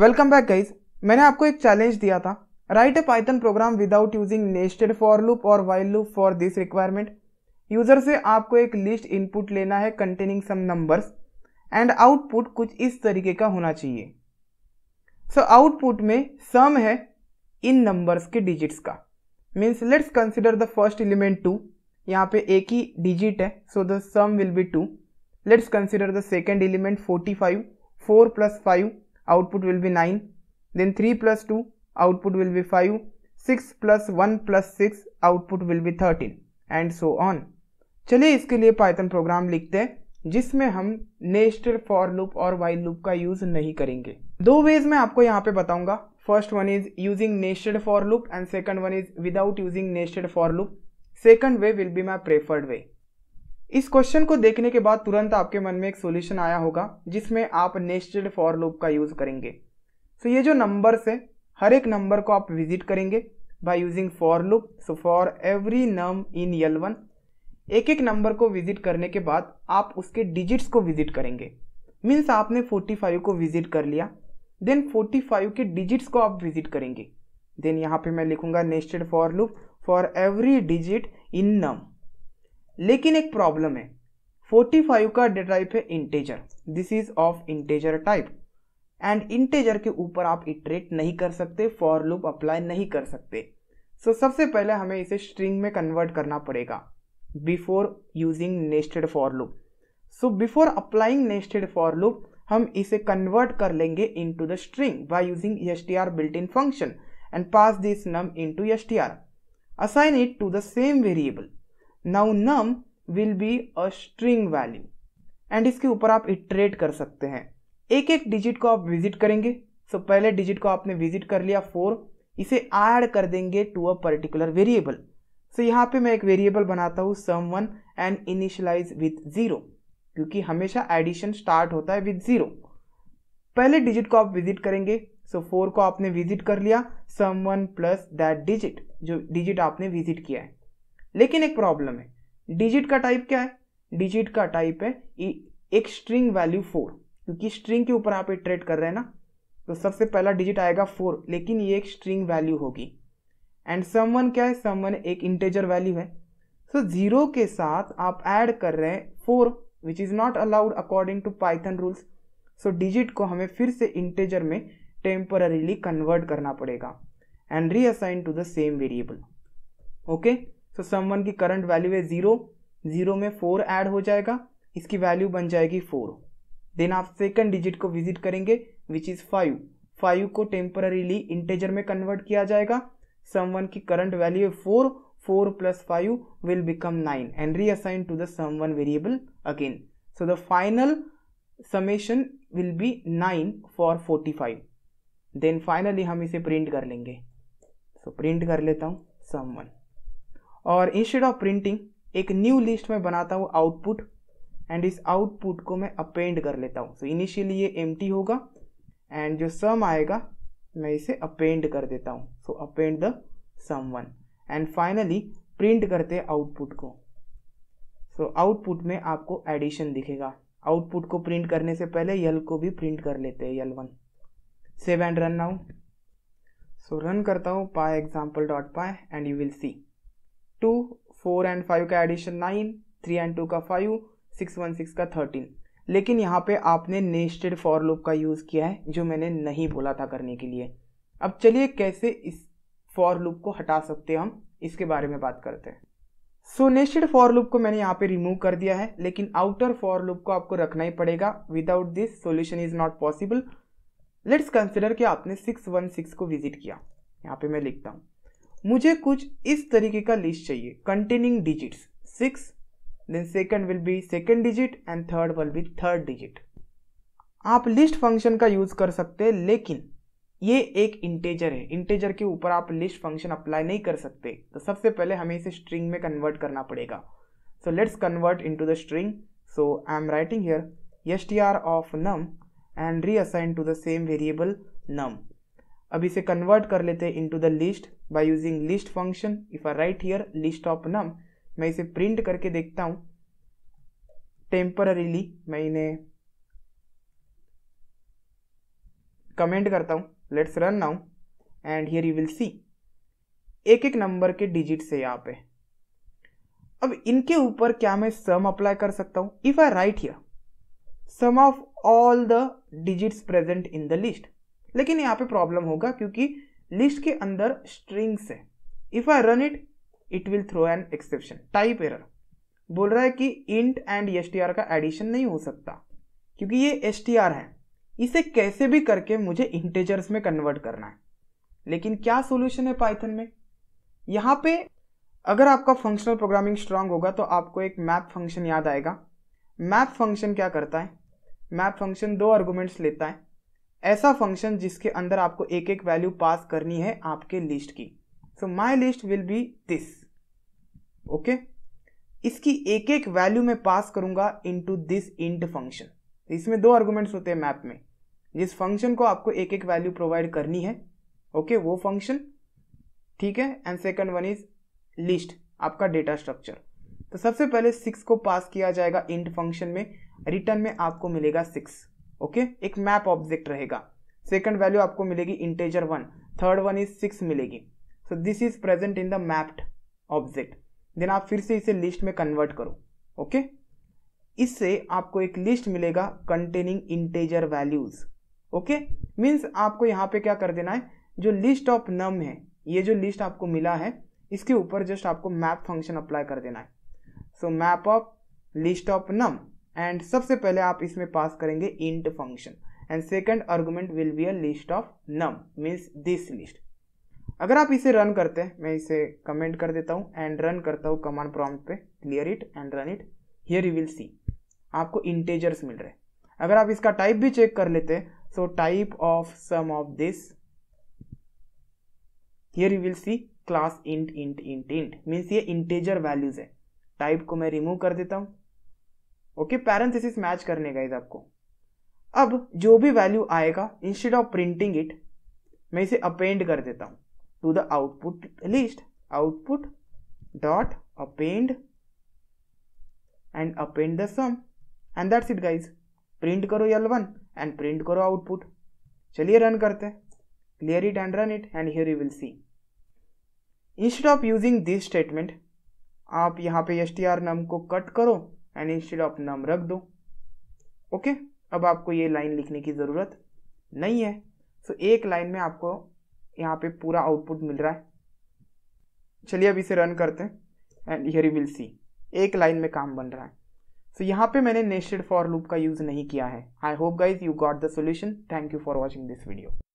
Welcome back guys मैंने आपको एक चैलेंज दिया था write a Python program without using nested for loop और while loop for this requirement user से आपको एक लिस्ट इनपुट लेना है containing some numbers and output कुछ इस तरीके का होना चाहिए सो so, आउटपुट में सम है इन नंबर्स के डिजिट्स का means let's consider the first element two यहाँ पे एक ही डिजिट है so the sum will be two let's consider the second element forty five four plus five output will be 9 then 3 plus 2 output will be 5 6 plus 1 plus 6 output will be 13 and so on चलिए इसके लिए Python program लिखते हैं जिसमें हम nested for loop और while loop का use नहीं करेंगे दो वेज मैं आपको यहाँ पे बताऊंगा first one is using nested for loop and second one is without using nested for loop second way will be my preferred way इस क्वेश्चन को देखने के बाद तुरंत आपके मन में एक सॉल्यूशन आया होगा जिसमें आप नेस्टेड फॉर लूप का यूज़ करेंगे सो so ये जो नंबर्स है हर एक नंबर को आप विजिट करेंगे by using for loop so for every num in L one एक एक नंबर को विजिट करने के बाद आप उसके डिजिट्स को विजिट करेंगे मीन्स आपने 45 को विजिट कर लिया देन 45 के डिजिट्स को आप विजिट करेंगे देन यहाँ पे मैं लिखूंगा nested for loop for every digit in num लेकिन एक प्रॉब्लम है 45 का डेटा टाइप है integer this is of integer type and integer के ऊपर आप इटरेट नहीं कर सकते फॉर लूप अप्लाई नहीं कर सकते सो so, सबसे पहले हमें इसे स्ट्रिंग में कन्वर्ट करना पड़ेगा before using nested for loop so before applying nested for loop हम इसे कन्वर्ट कर लेंगे to the string by using S T R built in function and pass this num into S T R assign it to the same variable now num will be a string value and इसके ऊपर आप iterate कर सकते हैं एक एक digit को आप विजिट करेंगे सो so, पहले डिजिट को आपने विजिट कर लिया फोर इसे ऐड कर देंगे to a particular variable so यहाँ पे मैं एक वेरिएबल बनाता हूँ sum one and initialize with zero क्योंकि हमेशा एडिशन स्टार्ट होता है विथ ज़ीरो पहले डिजिट को आप विजिट करेंगे सो so, फोर को आपने विजिट कर लिया sum one plus that digit जो डिजिट आपने विजिट किया है लेकिन एक प्रॉब्लम है डिजिट का टाइप क्या है डिजिट का टाइप है e, एक स्ट्रिंग वैल्यू फोर क्योंकि स्ट्रिंग के ऊपर आप ट्रेड कर रहे हैं ना तो सबसे पहला डिजिट आएगा फोर लेकिन ये एक स्ट्रिंग वैल्यू होगी एंड समवन क्या है समवन एक इंटेजर वैल्यू है सो so, जीरो के साथ आप ऐड कर रहे हैं four which is not allowed according to Python rules so digit को हमें फिर से इंटेजर में टेम्पररीली कन्वर्ट करना पड़ेगा and reassign to the same variable okay so sum one की करंट वैल्यू है जीरो जीरो में फोर ऐड हो जाएगा इसकी वैल्यू बन जाएगी फोर देन आप सेकंड डिजिट को विजिट करेंगे विच इज़ फाइव फाइव को टेम्पररीली इंटेजर में कन्वर्ट किया जाएगा सम वन की करंट वैल्यू है four four plus five will become nine and reassign to the sum one variable again so the final summation will be nine for forty five then finally हम इसे print कर लेंगे सो so, print कर लेता हूँ sum one और instead of printing एक new list में बनाता हूँ आउटपुट एंड इस आउटपुट को मैं अपेंड कर लेता हूँ सो इनिशियली ये एम होगा एंड जो सम आएगा मैं इसे अपेंड कर देता हूँ so append the sum one and finally print करते आउटपुट को सो so, आउटपुट में आपको एडिशन दिखेगा आउटपुट को प्रिंट करने से पहले यल को भी प्रिंट कर लेते हैं L one save and run now so run करता हूँ py example dot py and you will see two four and five का addition nine three and two का फाइव सिक्स वन सिक्स का थर्टीन लेकिन यहाँ पे आपने नेस्टेड फॉर लूप का यूज़ किया है जो मैंने नहीं बोला था करने के लिए अब चलिए कैसे इस फॉर लूप को हटा सकते हैं हम इसके बारे में बात करते हैं सो नेस्टेड फॉर लूप को मैंने यहाँ पे रिमूव कर दिया है लेकिन आउटर फॉर लूप को आपको रखना ही पड़ेगा without this solution is not possible let's consider कि आपने सिक्स वन सिक्स को विजिट किया यहाँ पे मैं लिखता हूँ मुझे कुछ इस तरीके का लिस्ट चाहिए containing digits six then second will be second digit and third will be third digit आप लिस्ट फंक्शन का यूज़ कर सकते हैं लेकिन ये एक इंटेजर है इंटेजर के ऊपर आप लिस्ट फंक्शन अप्लाई नहीं कर सकते तो सबसे पहले हमें इसे स्ट्रिंग में कन्वर्ट करना पड़ेगा so let's convert into the string so I am writing here S T R of num and reassign to the same variable num अब इसे कन्वर्ट कर लेते हैं into the list by using list function if I write here list of num मैं इसे print करके देखता हूं टेम्पररीली मैं इन्हें कमेंट करता हूं let's run now and here you will see एक एक नंबर के डिजिट से यहां पे अब इनके ऊपर क्या मैं सम अप्लाई कर सकता हूं if I write here sum of all the digits present in the list लेकिन यहाँ पे प्रॉब्लम होगा क्योंकि लिस्ट के अंदर स्ट्रिंग्स है if I run it it will throw an exception type error बोल रहा है कि इंट एंड एस का एडिशन नहीं हो सकता क्योंकि ये एस है इसे कैसे भी करके मुझे इंटेजर्स में कन्वर्ट करना है लेकिन क्या सोल्यूशन है पाइथन में यहाँ पे अगर आपका फंक्शनल प्रोग्रामिंग स्ट्रांग होगा तो आपको एक मैप फंक्शन याद आएगा मैप फंक्शन क्या करता है मैप फंक्शन दो आर्गूमेंट्स लेता है ऐसा फंक्शन जिसके अंदर आपको एक एक वैल्यू पास करनी है आपके लिस्ट की so my list will be this okay इसकी एक एक वैल्यू में पास करूंगा इनटू दिस इंट फंक्शन इसमें दो आर्गूमेंट्स होते हैं मैप में जिस फंक्शन को आपको एक एक वैल्यू प्रोवाइड करनी है ओके okay, वो फंक्शन ठीक है and second one is list आपका डेटा स्ट्रक्चर तो सबसे पहले सिक्स को पास किया जाएगा इंट फंक्शन में रिटर्न में आपको मिलेगा सिक्स ओके एक मैप ऑब्जेक्ट रहेगा सेकंड वैल्यू आपको मिलेगी integer one third one is six मिलेगी so this is present in the mapped object then आप फिर से इसे लिस्ट में कन्वर्ट करो ओके okay? इससे आपको एक लिस्ट मिलेगा containing integer values okay means आपको यहाँ पे क्या कर देना है जो लिस्ट ऑफ नम है ये जो लिस्ट आपको मिला है इसके ऊपर जस्ट आपको मैप फंक्शन अप्लाई कर देना है so map of list of num and सबसे पहले आप इसमें पास करेंगे int function and second argument will be a list of num means this list अगर आप इसे रन करते हैं मैं इसे कमेंट कर देता हूँ एंड रन करता हूँ कमांड प्रॉम्प्ट पे clear it and run it here you will see आपको इंटेजर्स मिल रहे अगर आप इसका टाइप भी चेक कर लेते हैं so type of sum of this here you will see class int int int int means ये इंटेजर वैल्यूज है टाइप को मैं रिमूव कर देता हूँ ओके पैरेंथेसिस मैच करने का आपको अब जो भी वैल्यू आएगा इंस्टेड ऑफ प्रिंटिंग इट मैं इसे अपेंड कर देता हूं to the output list output dot append and append the sum and that's it guys print करो यल वन एंड प्रिंट करो आउटपुट चलिए रन करते हैं clear it and run it and here you will see instead of using this statement आप यहाँ पे S T are नम को cut करो एंड इंस्टेड ऑफ नम रख दो ओके अब आपको ये लाइन लिखने की ज़रूरत नहीं है सो so, एक लाइन में आपको यहाँ पे पूरा आउटपुट मिल रहा है चलिए अब इसे रन करते हैं and here you will see एक लाइन में काम बन रहा है सो so, यहाँ पे मैंने नेस्टेड फॉर लूप का यूज़ नहीं किया है I hope guys you got the solution thank you for watching this video